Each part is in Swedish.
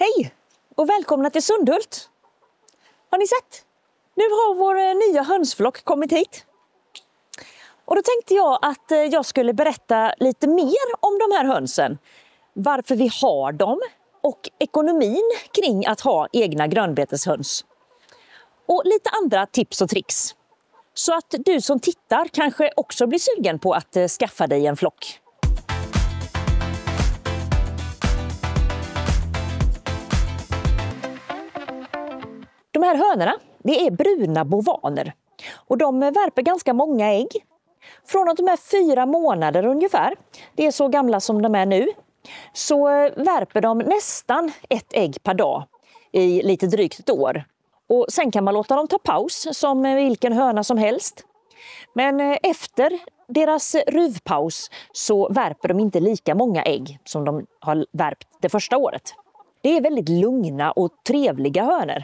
Hej och välkomna till Sundhult! Har ni sett? Nu har vår eh, nya hönsflock kommit hit. Och då tänkte jag att eh, jag skulle berätta lite mer om de här hönsen. Varför vi har dem och ekonomin kring att ha egna grönbeteshöns. Och lite andra tips och tricks. Så att du som tittar kanske också blir sugen på att eh, skaffa dig en flock. De här hönorna det är bruna bovaner och de värper ganska många ägg. Från att de är fyra månader ungefär, det är så gamla som de är nu, så eh, värper de nästan ett ägg per dag i lite drygt ett år. Och sen kan man låta dem ta paus som vilken höna som helst. Men eh, efter deras ruvpaus så värper de inte lika många ägg som de har värpt det första året. Det är väldigt lugna och trevliga hönor.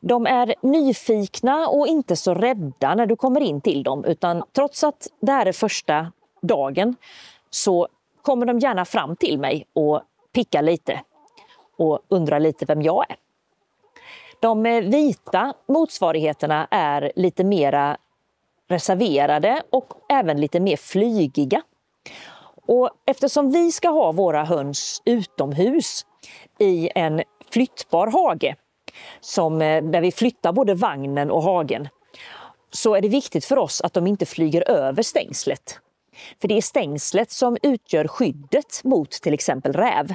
De är nyfikna och inte så rädda när du kommer in till dem utan trots att det här är första dagen så kommer de gärna fram till mig och pickar lite och undrar lite vem jag är. De eh, vita motsvarigheterna är lite mera reserverade och även lite mer flygiga. Och eftersom vi ska ha våra höns utomhus i en flyttbar hage som, eh, där vi flyttar både vagnen och hagen så är det viktigt för oss att de inte flyger över stängslet. För det är stängslet som utgör skyddet mot till exempel räv.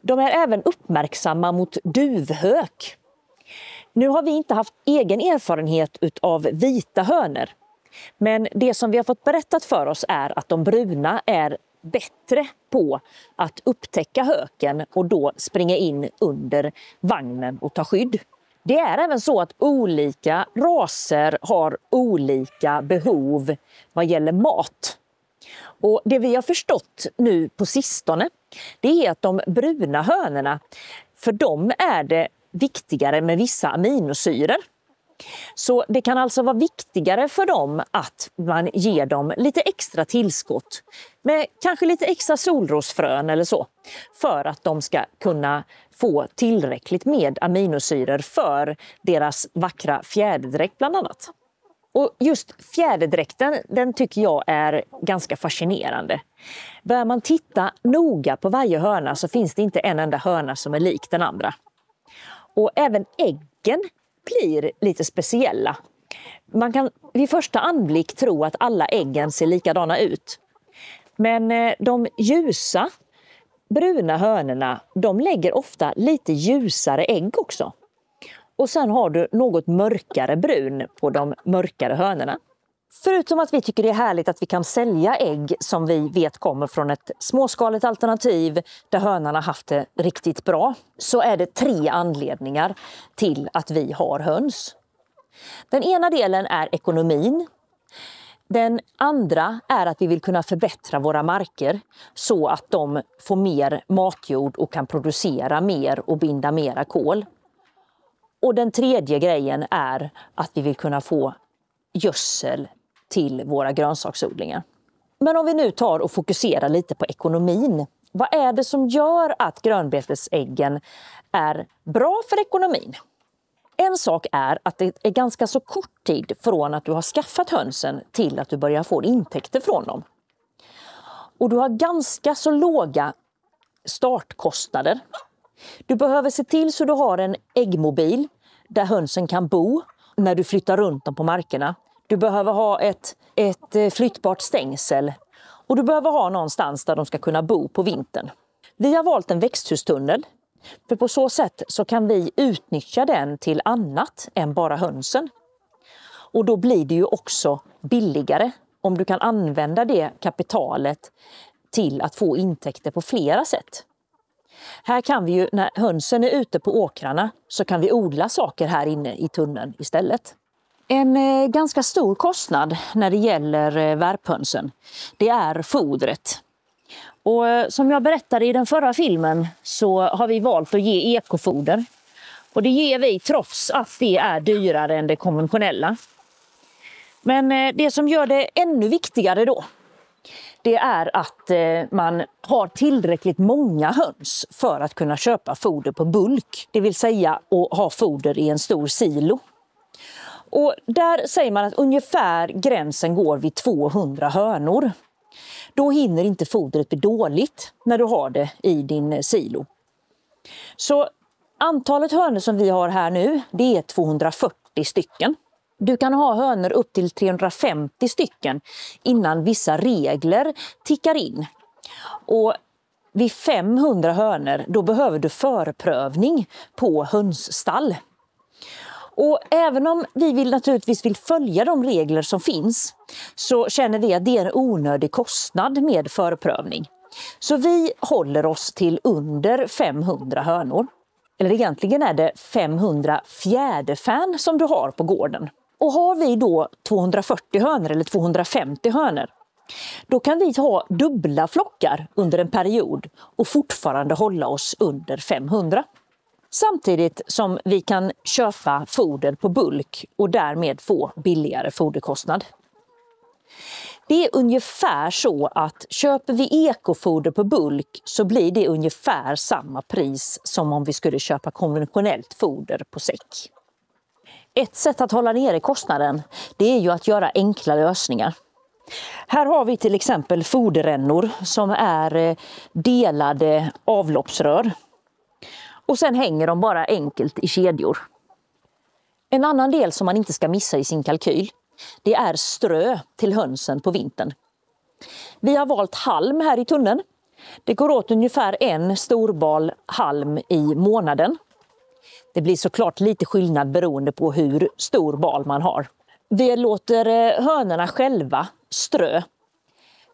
De är även uppmärksamma mot duvhök. Nu har vi inte haft egen erfarenhet av vita hönor. Men det som vi har fått berättat för oss är att de bruna är bättre på att upptäcka höken och då springa in under vagnen och ta skydd. Det är även så att olika raser har olika behov vad gäller mat. Och Det vi har förstått nu på sistone det är att de bruna hönorna, för dem är det viktigare med vissa aminosyror så det kan alltså vara viktigare för dem att man ger dem lite extra tillskott med kanske lite extra solrosfrön eller så för att de ska kunna få tillräckligt med aminosyror för deras vackra fjäderdräkt bland annat. Och just fjäderdräkten den tycker jag är ganska fascinerande. Börjar man titta noga på varje hörna så finns det inte en enda hörna som är lik den andra. Och även äggen blir lite speciella. Man kan vid första anblick tro att alla äggen ser likadana ut. Men eh, de ljusa, bruna hönorna de lägger ofta lite ljusare ägg också. Och sen har du något mörkare brun på de mörkare hönorna. Förutom att vi tycker det är härligt att vi kan sälja ägg som vi vet kommer från ett småskaligt alternativ där hönorna haft det riktigt bra, så är det tre anledningar till att vi har höns. Den ena delen är ekonomin. Den andra är att vi vill kunna förbättra våra marker så att de får mer matjord och kan producera mer och binda mera kol. Och den tredje grejen är att vi vill kunna få gödsel till våra grönsaksodlingar. Men om vi nu tar och fokuserar lite på ekonomin. Vad är det som gör att grönbetesäggen är bra för ekonomin? En sak är att det är ganska så kort tid från att du har skaffat hönsen till att du börjar få intäkter från dem. Och du har ganska så låga startkostnader. Du behöver se till så du har en äggmobil där hönsen kan bo när du flyttar runt dem på markerna. Du behöver ha ett, ett eh, flyttbart stängsel. Och du behöver ha någonstans där de ska kunna bo på vintern. Vi har valt en växthustunnel. För på så sätt så kan vi utnyttja den till annat än bara hönsen. Och då blir det ju också billigare om du kan använda det kapitalet till att få intäkter på flera sätt. Här kan vi ju, när hönsen är ute på åkrarna, så kan vi odla saker här inne i tunneln istället. En eh, ganska stor kostnad när det gäller eh, värphönsen, det är fodret. Och eh, som jag berättade i den förra filmen så har vi valt att ge ekofoder. Och det ger vi trots att det är dyrare än det konventionella. Men det som gör det ännu viktigare då, det är att man har tillräckligt många höns för att kunna köpa foder på bulk. Det vill säga att ha foder i en stor silo. Och där säger man att ungefär gränsen går vid 200 hönor. Då hinner inte fodret bli dåligt när du har det i din silo. Så antalet hönor som vi har här nu, det är 240 stycken. Du kan ha hönor upp till 350 stycken innan vissa regler tickar in. Och vid 500 hönor då behöver du förprövning på hönsstall. Och även om vi vill, naturligtvis vill följa de regler som finns så känner vi att det är en onödig kostnad med förprövning. Så vi håller oss till under 500 hönor. Eller egentligen är det 500 fjäderfän som du har på gården. Och har vi då 240 hönor eller 250 hönor då kan vi ha dubbla flockar under en period och fortfarande hålla oss under 500. Samtidigt som vi kan köpa foder på bulk och därmed få billigare foderkostnad. Det är ungefär så att köper vi ekofoder på bulk så blir det ungefär samma pris som om vi skulle köpa konventionellt foder på säck. Ett sätt att hålla nere kostnaden det är ju att göra enkla lösningar. Här har vi till exempel foderrännor som är eh, delade avloppsrör och sen hänger de bara enkelt i kedjor. En annan del som man inte ska missa i sin kalkyl, det är strö till hönsen på vintern. Vi har valt halm här i tunneln. Det går åt ungefär en storbal halm i månaden. Det blir såklart lite skillnad beroende på hur stor bal man har. Vi låter eh, hönorna själva strö.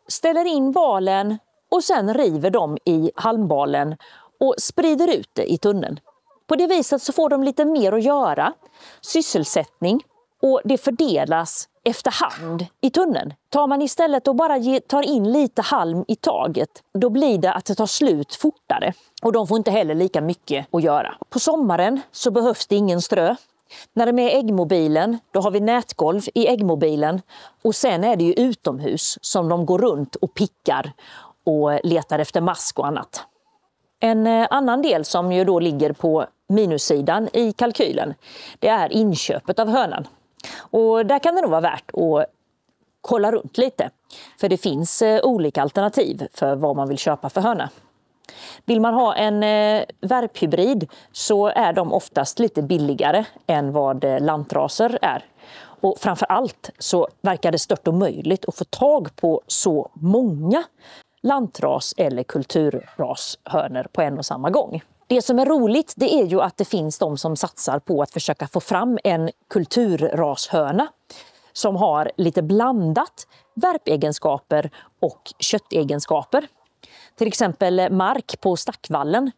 Ställer in balen och sen river de i halmbalen och sprider ut det i tunneln. På det viset så får de lite mer att göra, sysselsättning och det fördelas efterhand i tunneln. Tar man istället och bara tar in lite halm i taget, då blir det att det tar slut fortare. Och de får inte heller lika mycket att göra. På sommaren så behövs det ingen strö. När det är med äggmobilen, då har vi nätgolv i äggmobilen. Och sen är det ju utomhus som de går runt och pickar och letar efter mask och annat. En eh, annan del som ju då ligger på minussidan i kalkylen, det är inköpet av hönan. Och där kan det nog vara värt att kolla runt lite. För det finns eh, olika alternativ för vad man vill köpa för höna. Vill man ha en eh, värphybrid så är de oftast lite billigare än vad lantraser är. Och framför så verkar det stört omöjligt att få tag på så många lantras eller kulturrashönor på en och samma gång. Det som är roligt det är ju att det finns de som satsar på att försöka få fram en kulturrashöna som har lite blandat värpegenskaper och köttegenskaper. Till exempel Mark på Stackvallen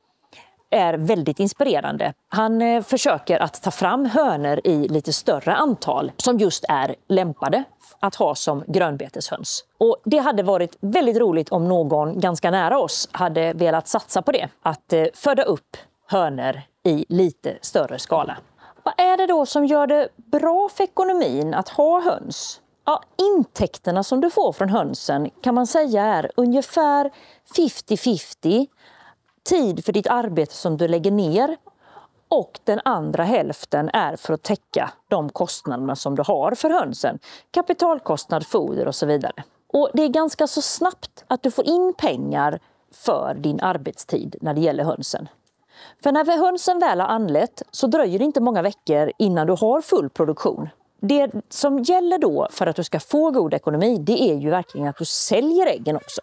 är väldigt inspirerande. Han eh, försöker att ta fram hönor i lite större antal som just är lämpade att ha som grönbeteshöns. Och det hade varit väldigt roligt om någon ganska nära oss hade velat satsa på det. Att eh, föda upp hönor i lite större skala. Vad är det då som gör det bra för ekonomin att ha höns? Ja, intäkterna som du får från hönsen kan man säga är ungefär 50-50 tid för ditt arbete som du lägger ner och den andra hälften är för att täcka de kostnaderna som du har för hönsen. Kapitalkostnad, foder och så vidare. Och det är ganska så snabbt att du får in pengar för din arbetstid när det gäller hönsen. För när hönsen väl har anlett så dröjer det inte många veckor innan du har full produktion. Det som gäller då för att du ska få god ekonomi det är ju verkligen att du säljer äggen också.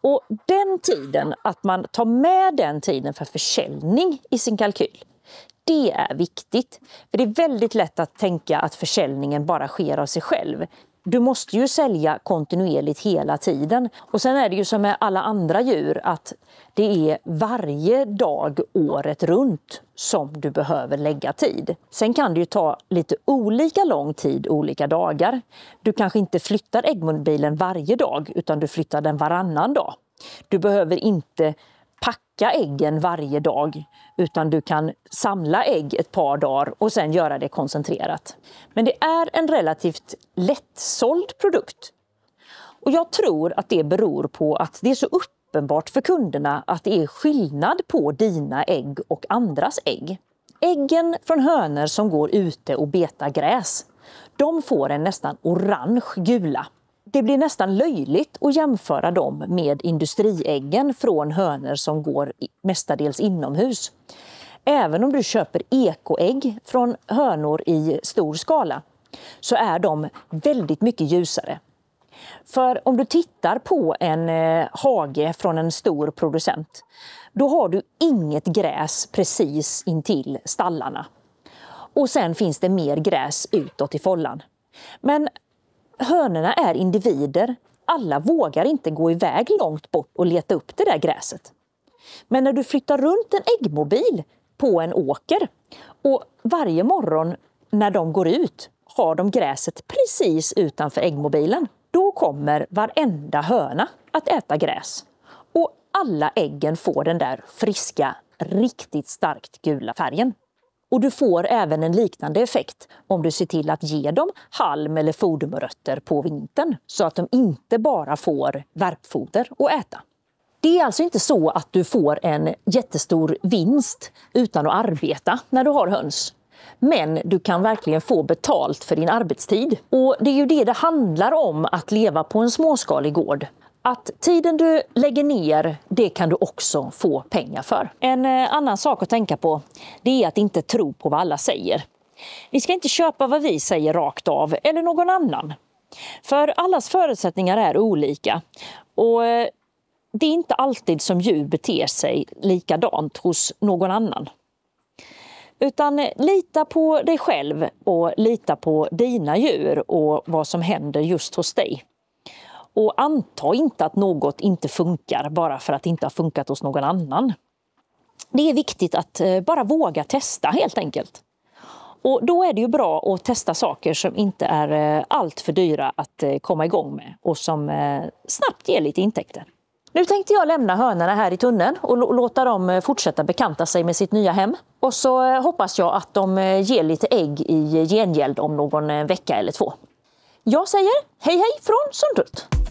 Och den tiden, att man tar med den tiden för försäljning i sin kalkyl, det är viktigt. För det är väldigt lätt att tänka att försäljningen bara sker av sig själv du måste ju sälja kontinuerligt hela tiden. Och sen är det ju som med alla andra djur att det är varje dag året runt som du behöver lägga tid. Sen kan det ju ta lite olika lång tid olika dagar. Du kanske inte flyttar äggmundbilen varje dag utan du flyttar den varannan dag. Du behöver inte packa äggen varje dag utan du kan samla ägg ett par dagar och sen göra det koncentrerat. Men det är en relativt lättsåld produkt. Och jag tror att det beror på att det är så uppenbart för kunderna att det är skillnad på dina ägg och andras ägg. Äggen från hönor som går ute och betar gräs, de får en nästan orange gula det blir nästan löjligt att jämföra dem med industriäggen från hönor som går mestadels inomhus. Även om du köper ekoägg från hönor i stor skala så är de väldigt mycket ljusare. För om du tittar på en eh, hage från en stor producent då har du inget gräs precis intill stallarna. Och sen finns det mer gräs utåt i follan. Men hönorna är individer. Alla vågar inte gå iväg långt bort och leta upp det där gräset. Men när du flyttar runt en äggmobil på en åker och varje morgon när de går ut har de gräset precis utanför äggmobilen. Då kommer varenda höna att äta gräs. Och alla äggen får den där friska, riktigt starkt gula färgen. Och du får även en liknande effekt om du ser till att ge dem halm eller fodermörötter på vintern så att de inte bara får värpfoder att äta. Det är alltså inte så att du får en jättestor vinst utan att arbeta när du har höns. Men du kan verkligen få betalt för din arbetstid. Och det är ju det det handlar om att leva på en småskalig gård att tiden du lägger ner, det kan du också få pengar för. En eh, annan sak att tänka på, det är att inte tro på vad alla säger. Vi ska inte köpa vad vi säger rakt av, eller någon annan. För allas förutsättningar är olika. Och eh, det är inte alltid som djur beter sig likadant hos någon annan. Utan eh, lita på dig själv och lita på dina djur och vad som händer just hos dig. Och anta inte att något inte funkar bara för att det inte har funkat hos någon annan. Det är viktigt att eh, bara våga testa helt enkelt. Och då är det ju bra att testa saker som inte är eh, alltför dyra att eh, komma igång med och som snabbt ger lite intäkter. Nu tänkte jag lämna hönorna här i tunneln och låta dem fortsätta bekanta sig med sitt nya hem. Och så hoppas jag att de ger lite ägg i gengäld om någon vecka eller två. Jag säger hej hej från Sundhult!